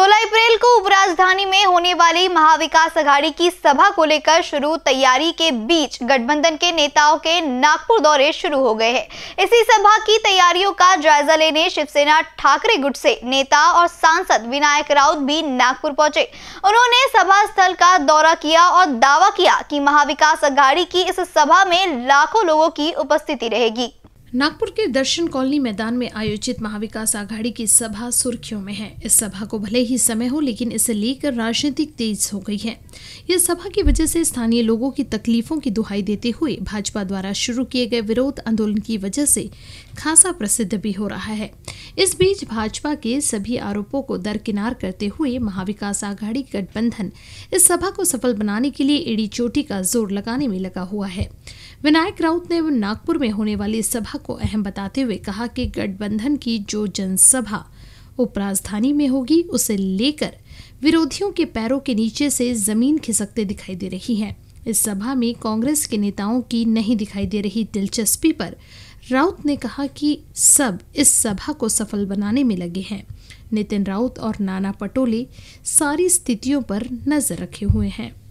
16 अप्रैल को उपराजधानी में होने वाली महाविकास अघाड़ी की सभा को लेकर शुरू तैयारी के बीच गठबंधन के नेताओं के नागपुर दौरे शुरू हो गए हैं इसी सभा की तैयारियों का जायजा लेने शिवसेना ठाकरे गुट से नेता और सांसद विनायक राउत भी नागपुर पहुंचे उन्होंने सभा स्थल का दौरा किया और दावा किया कि महाविकास अघाड़ी की इस सभा में लाखों लोगों की उपस्थिति रहेगी नागपुर के दर्शन कॉलोनी मैदान में आयोजित महाविकास आघाड़ी की सभा सुर्खियों में है इस सभा को भले ही समय हो लेकिन इसे लेकर राजनीतिक तेज हो गई है यह सभा की वजह से स्थानीय लोगों की तकलीफों की दुहाई देते हुए भाजपा द्वारा शुरू किए गए विरोध आंदोलन की वजह से खासा प्रसिद्ध भी हो रहा है इस बीच भाजपा के सभी आरोपों को दरकिनार करते हुए महाविकास आघाड़ी गठबंधन इस सभा को सफल बनाने के लिए एड़ी चोटी का जोर लगाने में लगा हुआ है विनायक राउत ने नागपुर में होने वाली सभा को अहम बताते हुए कहा कि गठबंधन की जो जनसभा उपराजधानी में होगी उसे लेकर विरोधियों के पैरों के नीचे से जमीन खिसकते दिखाई दे रही है इस सभा में कांग्रेस के नेताओं की नहीं दिखाई दे रही दिलचस्पी पर राउत ने कहा कि सब इस सभा को सफल बनाने में लगे हैं नितिन राउत और नाना पटोले सारी स्थितियों पर नजर रखे हुए हैं